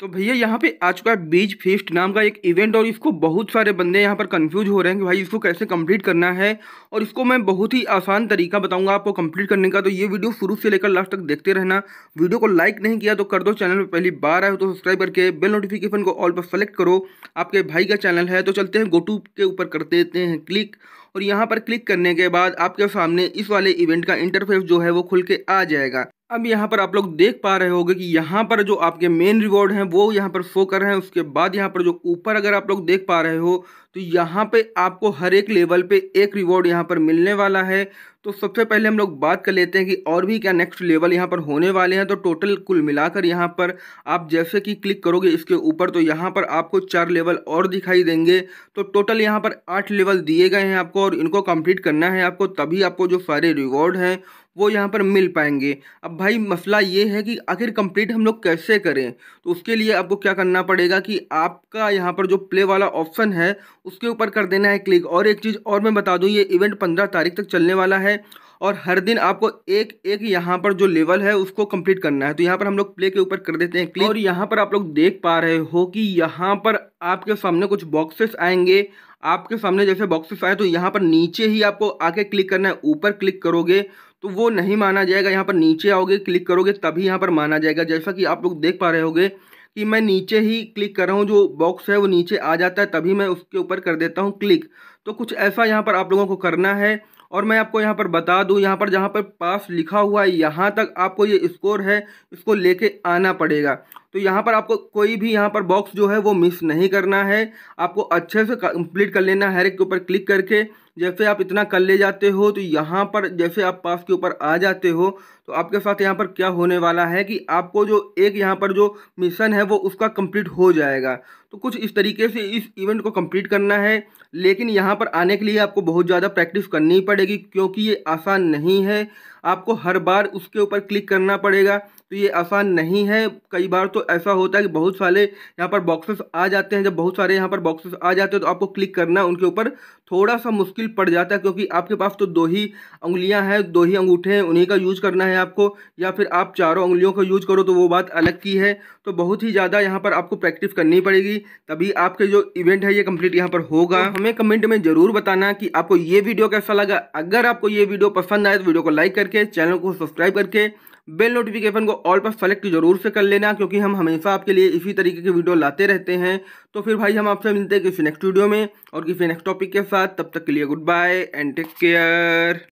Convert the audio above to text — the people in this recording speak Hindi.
तो भैया यहाँ पे आ चुका है बीच फेस्ट नाम का एक इवेंट और इसको बहुत सारे बंदे यहाँ पर कंफ्यूज हो रहे हैं कि भाई इसको कैसे कंप्लीट करना है और इसको मैं बहुत ही आसान तरीका बताऊंगा आपको कंप्लीट करने का तो ये वीडियो शुरू से लेकर लास्ट तक देखते रहना वीडियो को लाइक नहीं किया तो कर दो चैनल पर पहली बार आए हो तो सब्सक्राइब करके बेल नोटिफिकेशन को ऑल पर सेलेक्ट करो आपके भाई का चैनल है तो चलते हैं गोटूब के ऊपर कर देते हैं क्लिक और यहाँ पर क्लिक करने के बाद आपके सामने इस वाले इवेंट का इंटरफेस जो है वो खुल के आ जाएगा अब यहाँ पर आप लोग देख पा रहे होंगे कि यहाँ पर जो आपके मेन रिवॉर्ड हैं वो यहाँ पर शो कर रहे हैं उसके बाद यहाँ पर जो ऊपर अगर आप लोग देख पा रहे हो तो यहाँ पे आपको हर एक लेवल पे एक रिवॉर्ड यहाँ पर मिलने वाला है तो सबसे पहले हम लोग बात कर लेते हैं कि और भी क्या नेक्स्ट लेवल यहाँ पर होने वाले हैं तो टोटल कुल मिलाकर यहाँ पर आप जैसे कि क्लिक करोगे इसके ऊपर तो यहाँ पर आपको चार लेवल और दिखाई देंगे तो टोटल यहाँ पर आठ लेवल दिए गए हैं आपको और इनको कंप्लीट करना है आपको तभी आपको जो सारे रिवॉर्ड हैं वो यहाँ पर मिल पाएंगे अब भाई मसला ये है कि आखिर कंप्लीट हम लोग कैसे करें तो उसके लिए आपको क्या करना पड़ेगा कि आपका यहाँ पर जो प्ले वाला ऑप्शन है उसके ऊपर कर देना है क्लिक और एक चीज़ और मैं बता दूँ ये इवेंट पंद्रह तारीख तक चलने वाला है है और हर दिन आपको एक एक यहाँ पर जो लेवल है उसको कंप्लीट करना है तो यहाँ पर हम लोग प्ले के ऊपर कर देते हैं क्लिक और यहाँ पर आप लोग देख पा रहे हो कि यहाँ पर आपके सामने कुछ बॉक्सेस आएंगे आपके सामने जैसे बॉक्सेस आए तो यहाँ पर नीचे ही आपको आके क्लिक करना है ऊपर क्लिक करोगे तो वो नहीं माना जाएगा यहाँ पर नीचे आओगे क्लिक करोगे तभी यहाँ पर माना जाएगा जैसा कि आप लोग देख पा रहे होगे कि मैं नीचे ही क्लिक कर रहा हूँ जो बॉक्स है वो नीचे आ जाता है तभी मैं उसके ऊपर कर देता हूँ क्लिक तो कुछ ऐसा यहाँ पर आप लोगों को करना है और मैं आपको यहाँ पर बता दूँ यहाँ पर जहाँ पर पास लिखा हुआ है यहाँ तक आपको ये स्कोर है इसको लेके आना पड़ेगा तो यहाँ पर आपको कोई भी यहाँ पर बॉक्स जो है वो मिस नहीं करना है आपको अच्छे से कंप्लीट कर लेना है हर एक के ऊपर क्लिक करके जैसे आप इतना कर ले जाते हो तो यहाँ पर जैसे आप पास के ऊपर आ जाते हो तो आपके साथ यहाँ पर क्या होने वाला है कि आपको जो एक यहाँ पर जो मिशन है वो उसका कंप्लीट हो जाएगा तो कुछ इस तरीके से इस इवेंट को कंप्लीट करना है लेकिन यहाँ पर आने के लिए आपको बहुत ज़्यादा प्रैक्टिस करनी पड़ेगी क्योंकि ये आसान नहीं है आपको हर बार उसके ऊपर क्लिक करना पड़ेगा तो ये आसान नहीं है कई बार तो ऐसा होता है कि बहुत सारे यहाँ पर बॉक्सेस आ जाते हैं जब बहुत सारे यहाँ पर बॉक्सेस आ जाते हैं तो आपको क्लिक करना उनके ऊपर थोड़ा सा मुश्किल मुश्किल पड़ जाता है क्योंकि आपके पास तो दो ही उंगलियां हैं दो ही अंगूठे हैं उन्हीं का यूज़ करना है आपको या फिर आप चारों उंगलियों का यूज़ करो तो वो बात अलग की है तो बहुत ही ज़्यादा यहाँ पर आपको प्रैक्टिस करनी पड़ेगी तभी आपके जो इवेंट है ये कम्प्लीट यहाँ पर होगा तो हमें कमेंट में ज़रूर बताना कि आपको ये वीडियो कैसा लगा अगर आपको ये वीडियो पसंद आए तो वीडियो को लाइक करके चैनल को सब्सक्राइब करके बेल नोटिफिकेशन को ऑल पर सेलेक्ट जरूर से कर लेना क्योंकि हम हमेशा आपके लिए इसी तरीके की वीडियो लाते रहते हैं तो फिर भाई हम आपसे मिलते हैं किसी नेक्स्ट वीडियो में और किसी नेक्स्ट टॉपिक के साथ तब तक के लिए goodbye and take care